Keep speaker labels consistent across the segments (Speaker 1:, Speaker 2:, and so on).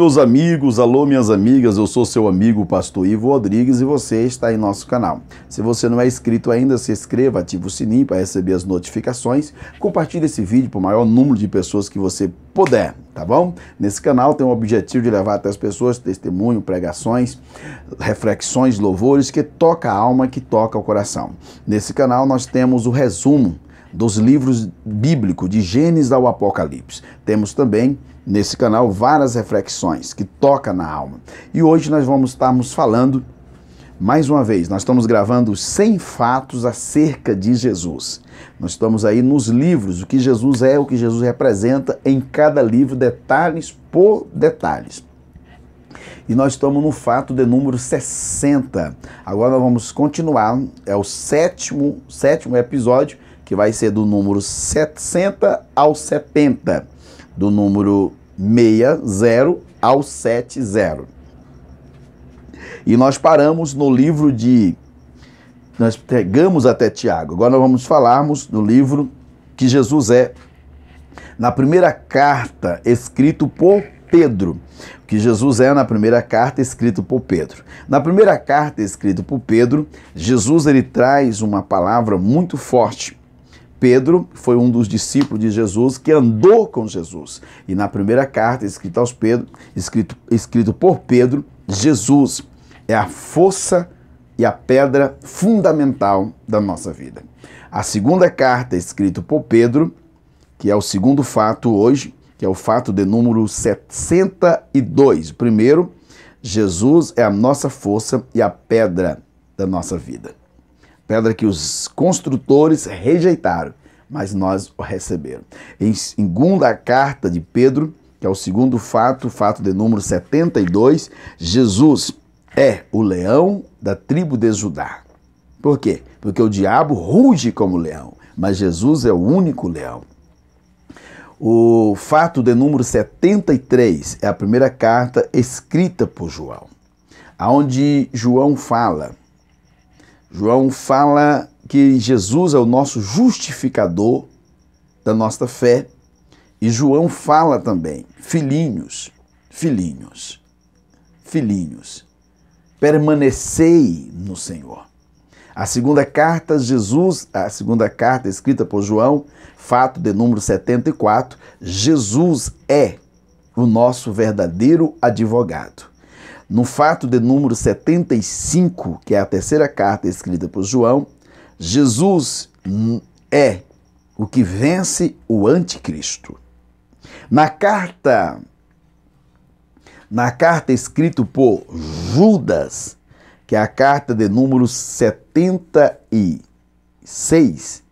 Speaker 1: Meus amigos, alô minhas amigas, eu sou seu amigo pastor Ivo Rodrigues e você está em nosso canal. Se você não é inscrito ainda, se inscreva, ative o sininho para receber as notificações, compartilhe esse vídeo para o maior número de pessoas que você puder, tá bom? Nesse canal tem o objetivo de levar até as pessoas testemunho, pregações, reflexões, louvores que toca a alma, que toca o coração. Nesse canal nós temos o resumo dos livros bíblicos de Gênesis ao Apocalipse. Temos também nesse canal várias reflexões que toca na alma. E hoje nós vamos estarmos falando mais uma vez, nós estamos gravando 100 fatos acerca de Jesus. Nós estamos aí nos livros, o que Jesus é, o que Jesus representa em cada livro, detalhes por detalhes. E nós estamos no fato de número 60. Agora nós vamos continuar, é o sétimo, sétimo episódio, que vai ser do número 60 ao 70. Do número 60 ao 70. E nós paramos no livro de. Nós pegamos até Tiago. Agora nós vamos falarmos do livro que Jesus é. Na primeira carta escrito por Pedro, que Jesus é na primeira carta escrito por Pedro. Na primeira carta escrita por Pedro, Jesus ele traz uma palavra muito forte Pedro foi um dos discípulos de Jesus que andou com Jesus. E na primeira carta, escrita aos Pedro, escrito, escrito por Pedro, Jesus é a força e a pedra fundamental da nossa vida. A segunda carta, escrita por Pedro, que é o segundo fato hoje, que é o fato de número 62. Primeiro, Jesus é a nossa força e a pedra da nossa vida pedra que os construtores rejeitaram, mas nós o receberam. Em segunda carta de Pedro, que é o segundo fato, fato de número 72, Jesus é o leão da tribo de Judá. Por quê? Porque o diabo ruge como leão, mas Jesus é o único leão. O fato de número 73 é a primeira carta escrita por João, aonde João fala João fala que Jesus é o nosso justificador da nossa fé. E João fala também, filhinhos, filhinhos, filhinhos, permanecei no Senhor. A segunda carta, Jesus, a segunda carta escrita por João, fato de número 74, Jesus é o nosso verdadeiro advogado. No fato de número 75, que é a terceira carta escrita por João, Jesus é o que vence o anticristo. Na carta na carta escrita por Judas, que é a carta de número 76,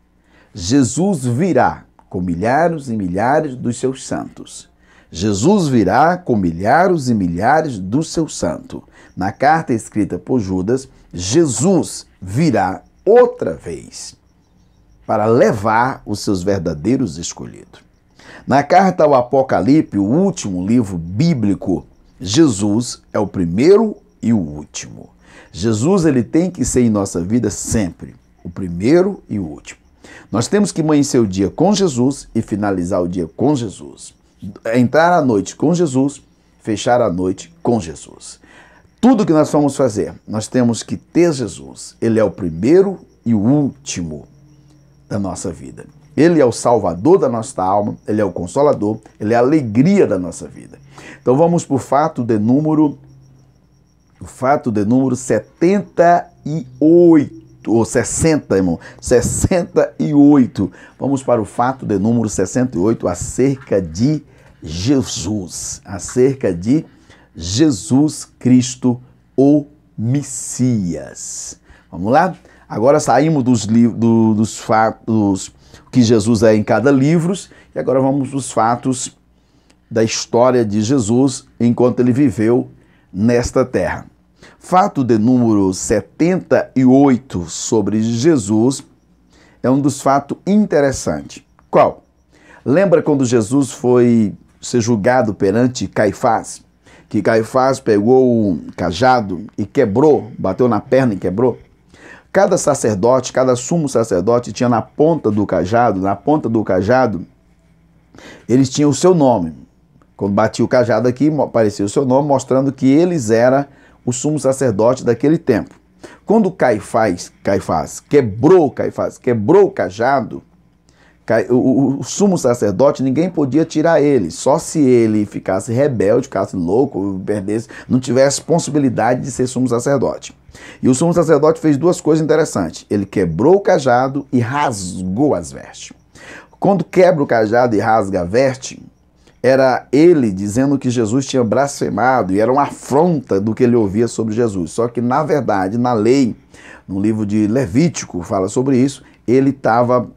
Speaker 1: Jesus virá com milhares e milhares dos seus santos Jesus virá com milhares e milhares do seu santo. Na carta escrita por Judas, Jesus virá outra vez para levar os seus verdadeiros escolhidos. Na carta ao Apocalipse, o último livro bíblico, Jesus é o primeiro e o último. Jesus ele tem que ser em nossa vida sempre o primeiro e o último. Nós temos que amanhecer o dia com Jesus e finalizar o dia com Jesus entrar à noite com Jesus, fechar a noite com Jesus. Tudo que nós vamos fazer, nós temos que ter Jesus. Ele é o primeiro e o último da nossa vida. Ele é o salvador da nossa alma, ele é o consolador, ele é a alegria da nossa vida. Então vamos para o fato de número o fato de número 78 ou 60, irmão, 68. Vamos para o fato de número 68 acerca de Jesus, acerca de Jesus Cristo, o Messias. Vamos lá? Agora saímos dos, do, dos fatos que Jesus é em cada livro e agora vamos para os fatos da história de Jesus enquanto ele viveu nesta terra. Fato de número 78 sobre Jesus é um dos fatos interessantes. Qual? Lembra quando Jesus foi ser julgado perante Caifás? Que Caifás pegou o cajado e quebrou, bateu na perna e quebrou? Cada sacerdote, cada sumo sacerdote tinha na ponta do cajado, na ponta do cajado, eles tinham o seu nome. Quando batia o cajado aqui, aparecia o seu nome, mostrando que eles eram o sumo sacerdote daquele tempo. Quando Caifás, Caifás quebrou Caifás, quebrou o cajado, o, sumo sacerdote, ninguém podia tirar ele, só se ele ficasse rebelde, ficasse louco, perdesse, não tivesse possibilidade de ser sumo sacerdote. E o sumo sacerdote fez duas coisas interessantes: ele quebrou o cajado e rasgou as vestes. Quando quebra o cajado e rasga a veste, era ele dizendo que Jesus tinha blasfemado e era uma afronta do que ele ouvia sobre Jesus. Só que, na verdade, na lei, no livro de Levítico, fala sobre isso, ele estava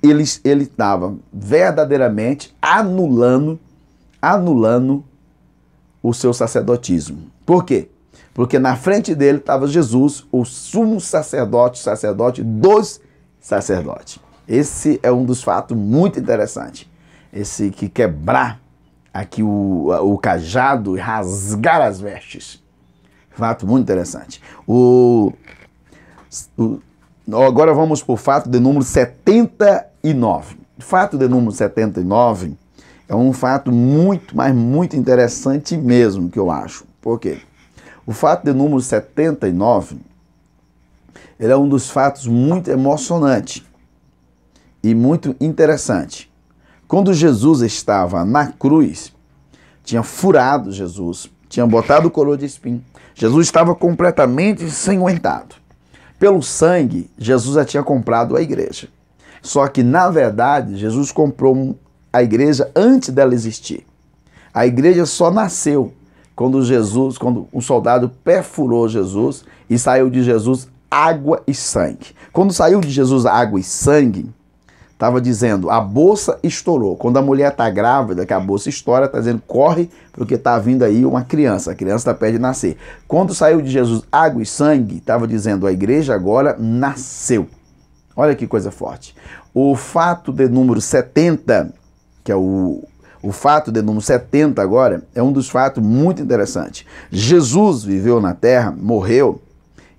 Speaker 1: ele ele estava verdadeiramente anulando anulando o seu sacerdotismo. Por quê? Porque na frente dele estava Jesus, o sumo sacerdote, sacerdote dos sacerdotes. Esse é um dos fatos muito interessantes esse que quebrar aqui o, o cajado e rasgar as vestes. Fato muito interessante. O, o, agora vamos para o fato de número 79. O fato de número 79 é um fato muito, mas muito interessante mesmo, que eu acho. Por quê? O fato de número 79 ele é um dos fatos muito emocionante e muito interessante. Quando Jesus estava na cruz, tinha furado Jesus, tinha botado o coroa de espinho. Jesus estava completamente ensanguentado. Pelo sangue, Jesus já tinha comprado a igreja. Só que, na verdade, Jesus comprou a igreja antes dela existir. A igreja só nasceu quando Jesus, quando um soldado perfurou Jesus e saiu de Jesus água e sangue. Quando saiu de Jesus água e sangue, estava dizendo a bolsa estourou. Quando a mulher está grávida, que a bolsa estoura, está dizendo corre, porque está vindo aí uma criança. A criança está perto de nascer. Quando saiu de Jesus água e sangue, estava dizendo a igreja agora nasceu. Olha que coisa forte. O fato de número 70, que é o, o fato de número 70 agora, é um dos fatos muito interessantes. Jesus viveu na terra, morreu,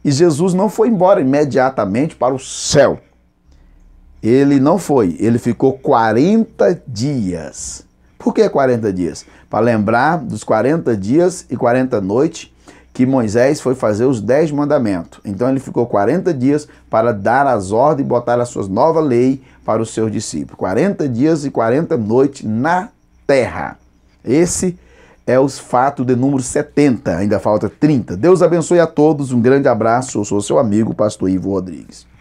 Speaker 1: e Jesus não foi embora imediatamente para o céu. Ele não foi, ele ficou 40 dias. Por que 40 dias? Para lembrar dos 40 dias e 40 noites que Moisés foi fazer os 10 mandamentos. Então ele ficou 40 dias para dar as ordens e botar as suas novas leis para os seus discípulos. 40 dias e 40 noites na terra. Esse é o fato de número 70, ainda falta 30. Deus abençoe a todos, um grande abraço. Eu sou seu amigo, pastor Ivo Rodrigues.